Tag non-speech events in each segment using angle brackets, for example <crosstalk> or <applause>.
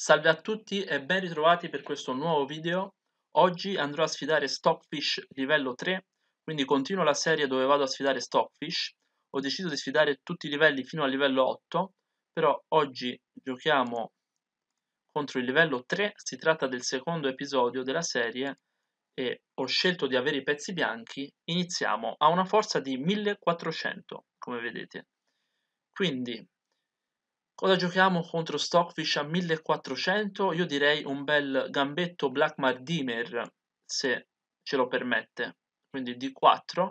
Salve a tutti e ben ritrovati per questo nuovo video. Oggi andrò a sfidare Stockfish livello 3, quindi continuo la serie dove vado a sfidare Stockfish. Ho deciso di sfidare tutti i livelli fino al livello 8, però oggi giochiamo contro il livello 3, si tratta del secondo episodio della serie e ho scelto di avere i pezzi bianchi. Iniziamo, a una forza di 1400, come vedete. Quindi Cosa giochiamo contro Stockfish a 1400? Io direi un bel gambetto Black Mardimer, se ce lo permette. Quindi D4.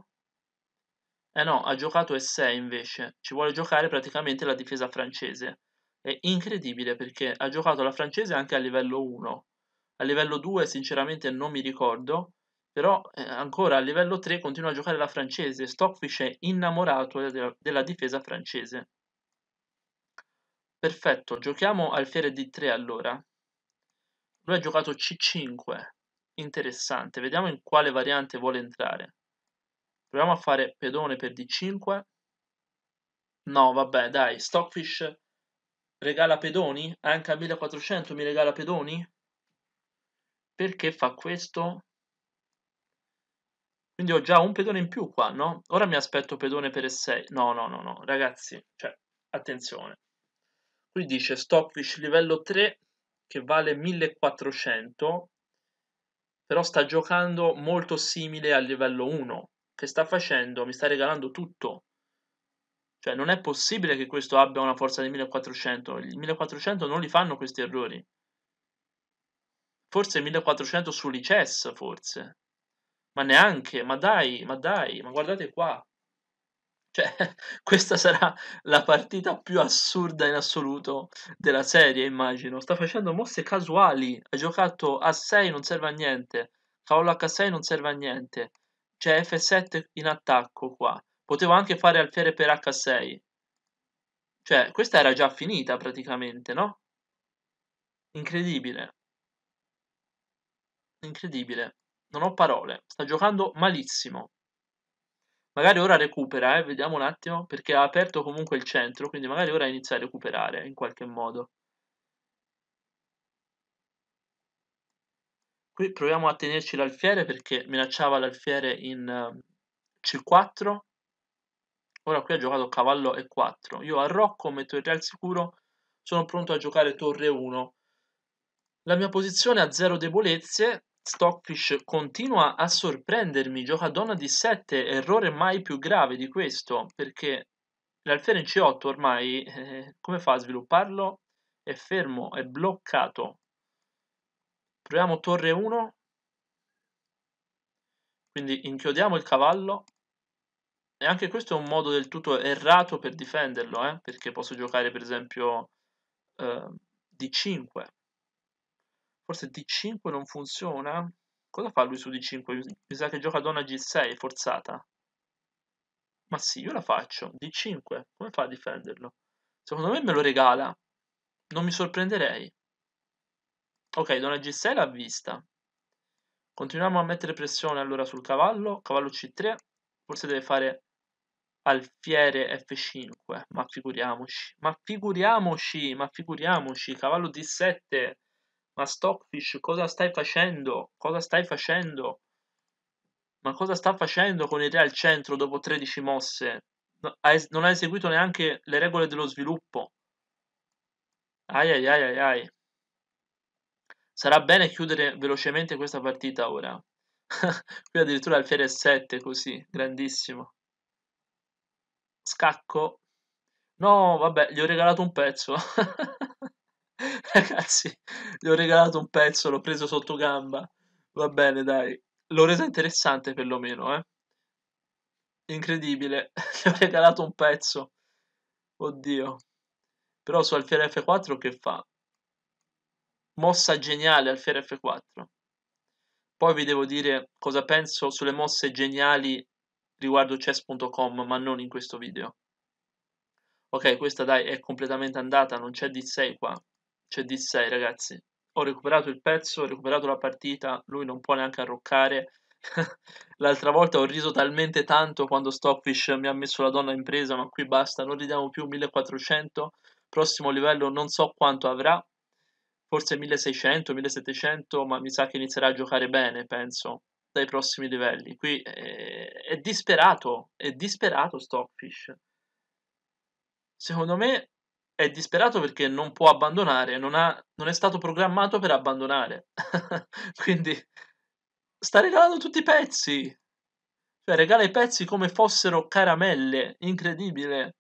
Eh no, ha giocato E6 invece. Ci vuole giocare praticamente la difesa francese. È incredibile perché ha giocato la francese anche a livello 1. A livello 2 sinceramente non mi ricordo, però eh, ancora a livello 3 continua a giocare la francese. Stockfish è innamorato della difesa francese. Perfetto, giochiamo alfiere D3 allora. Lui ha giocato C5. Interessante, vediamo in quale variante vuole entrare. Proviamo a fare pedone per D5. No, vabbè, dai, Stockfish regala pedoni? Anche a 1400 mi regala pedoni? Perché fa questo? Quindi ho già un pedone in più qua, no? Ora mi aspetto pedone per E6. No, no, no, no, ragazzi, cioè, attenzione. Qui dice Stockfish livello 3 che vale 1400, però sta giocando molto simile al livello 1 che sta facendo, mi sta regalando tutto. Cioè non è possibile che questo abbia una forza di 1400, i 1400 non li fanno questi errori. Forse 1400 su Lices, forse. Ma neanche, ma dai, ma dai, ma guardate qua. Cioè, <laughs> questa sarà la partita più assurda in assoluto della serie, immagino. Sta facendo mosse casuali. Ha giocato a 6, non serve a niente. Cavallo H6 non serve a niente. C'è F7 in attacco qua. Potevo anche fare alfiere per H6. Cioè, questa era già finita praticamente, no? Incredibile. Incredibile. Non ho parole. Sta giocando malissimo. Magari ora recupera, eh, vediamo un attimo, perché ha aperto comunque il centro, quindi magari ora inizia a recuperare in qualche modo. Qui proviamo a tenerci l'alfiere perché minacciava l'alfiere in eh, C4. Ora qui ha giocato cavallo E4. Io a Rocco metto il re al sicuro, sono pronto a giocare torre 1. La mia posizione ha zero debolezze, Stockfish continua a sorprendermi, gioca donna di 7 errore mai più grave di questo, perché l'alfiere in C8 ormai eh, come fa a svilupparlo? È fermo, è bloccato. Proviamo torre 1, quindi inchiodiamo il cavallo, e anche questo è un modo del tutto errato per difenderlo, eh? perché posso giocare per esempio eh, D5, forse D5 non funziona. Cosa fa lui su D5? Mi sa che gioca donna G6, forzata. Ma sì, io la faccio. D5, come fa a difenderlo? Secondo me me lo regala. Non mi sorprenderei. Ok, donna G6 l'ha vista. Continuiamo a mettere pressione allora sul cavallo. Cavallo C3. Forse deve fare alfiere F5. Ma figuriamoci. Ma figuriamoci, ma figuriamoci. Cavallo D7 ma Stockfish, cosa stai facendo? Cosa stai facendo? Ma cosa sta facendo con il re al centro dopo 13 mosse? non ha eseguito neanche le regole dello sviluppo. Ai ai ai ai ai. Sarà bene chiudere velocemente questa partita ora. <laughs> Qui addirittura alfiere 7 così, grandissimo. Scacco. No, vabbè, gli ho regalato un pezzo. <laughs> Ragazzi, <laughs> gli ho regalato un pezzo, l'ho preso sotto gamba. Va bene, dai. L'ho resa interessante perlomeno, eh. Incredibile. <laughs> gli ho regalato un pezzo. Oddio. Però su Alfiere F4 che fa? Mossa geniale Alfiere F4. Poi vi devo dire cosa penso sulle mosse geniali riguardo chess.com, ma non in questo video. Ok, questa dai è completamente andata, non c'è D6 qua cioè disse ai ragazzi ho recuperato il pezzo, ho recuperato la partita, lui non può neanche arroccare. <laughs> L'altra volta ho riso talmente tanto quando Stockfish mi ha messo la donna in presa, ma qui basta, non ridiamo più 1400, prossimo livello non so quanto avrà, forse 1600, 1700, ma mi sa che inizierà a giocare bene, penso, dai prossimi livelli. Qui è, eh, è disperato, è disperato Stockfish. Secondo me è disperato perché non può abbandonare, non, ha, non è stato programmato per abbandonare. <laughs> Quindi sta regalando tutti i pezzi. Cioè, regala i pezzi come fossero caramelle, incredibile.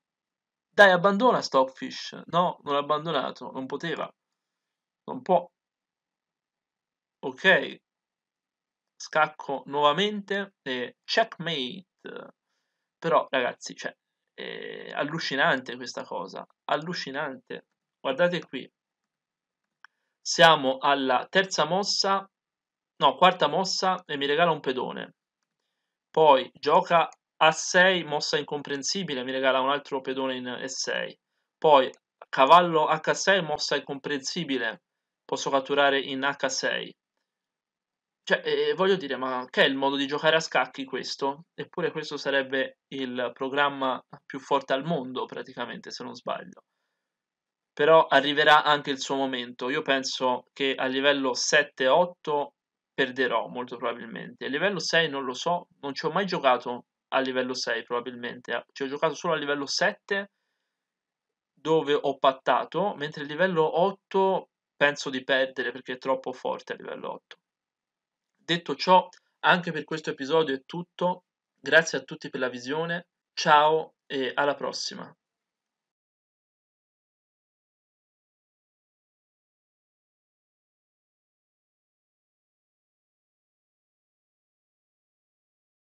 Dai, abbandona Stockfish. No, non l'ha abbandonato, non poteva. Non può. Ok. Scacco nuovamente e checkmate. Però, ragazzi, cioè, eh, allucinante questa cosa, allucinante. Guardate qui, siamo alla terza mossa, no, quarta mossa e mi regala un pedone. Poi gioca a 6, mossa incomprensibile, mi regala un altro pedone in E6. Poi cavallo H6, mossa incomprensibile, posso catturare in H6. Cioè, eh, voglio dire, ma che è il modo di giocare a scacchi questo? Eppure questo sarebbe il programma più forte al mondo, praticamente, se non sbaglio. Però arriverà anche il suo momento. Io penso che a livello 7-8 perderò molto probabilmente. A livello 6 non lo so, non ci ho mai giocato a livello 6 probabilmente. Ah, ci ho giocato solo a livello 7 dove ho pattato, mentre a livello 8 penso di perdere perché è troppo forte a livello 8. Detto ciò, anche per questo episodio è tutto, grazie a tutti per la visione, ciao e alla prossima.